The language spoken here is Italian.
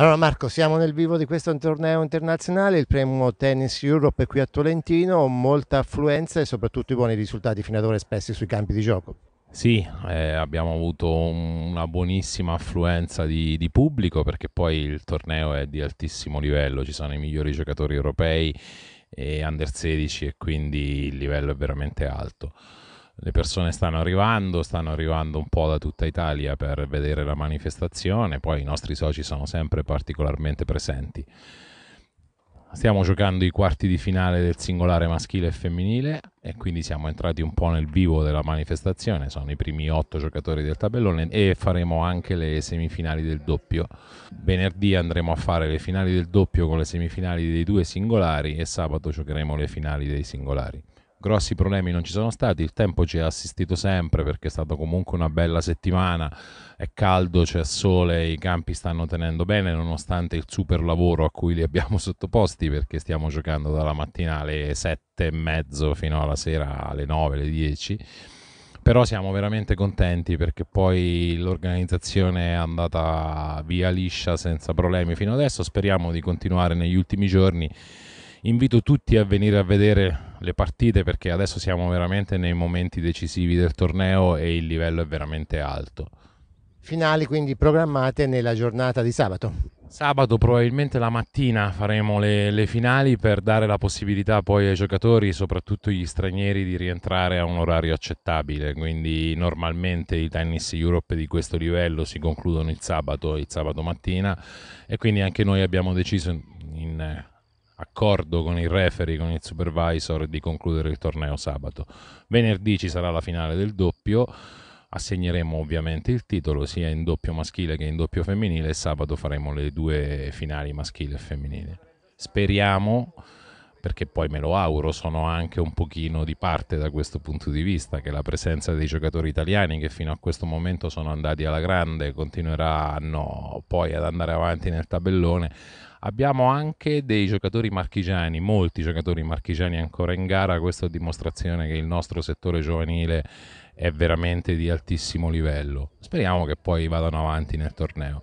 Allora Marco, siamo nel vivo di questo torneo internazionale, il primo Tennis Europe qui a Tolentino, molta affluenza e soprattutto i buoni risultati fino ad ora espressi sui campi di gioco. Sì, eh, abbiamo avuto una buonissima affluenza di, di, pubblico perché poi il torneo è di altissimo livello, ci sono i migliori giocatori europei e under 16 e quindi il livello è veramente alto le persone stanno arrivando, stanno arrivando un po' da tutta Italia per vedere la manifestazione, poi i nostri soci sono sempre particolarmente presenti. Stiamo giocando i quarti di finale del singolare maschile e femminile e quindi siamo entrati un po' nel vivo della manifestazione, sono i primi otto giocatori del tabellone e faremo anche le semifinali del doppio. Venerdì andremo a fare le finali del doppio con le semifinali dei due singolari e sabato giocheremo le finali dei singolari grossi problemi non ci sono stati, il tempo ci ha assistito sempre perché è stata comunque una bella settimana, è caldo, c'è sole, i campi stanno tenendo bene nonostante il super lavoro a cui li abbiamo sottoposti perché stiamo giocando dalla mattina alle sette e mezzo fino alla sera alle 9, alle 10 però siamo veramente contenti perché poi l'organizzazione è andata via liscia senza problemi fino adesso speriamo di continuare negli ultimi giorni invito tutti a venire a vedere le partite perché adesso siamo veramente nei momenti decisivi del torneo e il livello è veramente alto. Finali quindi programmate nella giornata di sabato. Sabato probabilmente la mattina faremo le, le finali per dare la possibilità poi ai giocatori, soprattutto gli stranieri, di rientrare a un orario accettabile. Quindi normalmente i tennis Europe di questo livello si concludono il sabato, il sabato mattina e quindi anche noi abbiamo deciso in, in eh, accordo con il referee, con il supervisor di concludere il torneo sabato. Venerdì ci sarà la finale del doppio, assegneremo ovviamente il titolo sia in doppio maschile che in doppio femminile e sabato faremo le due finali maschile e femminile. Speriamo perché poi me lo auguro, sono anche un pochino di parte da questo punto di vista, che la presenza dei giocatori italiani che fino a questo momento sono andati alla grande continueranno poi ad andare avanti nel tabellone. Abbiamo anche dei giocatori marchigiani, molti giocatori marchigiani ancora in gara, questa è dimostrazione che il nostro settore giovanile è veramente di altissimo livello. Speriamo che poi vadano avanti nel torneo.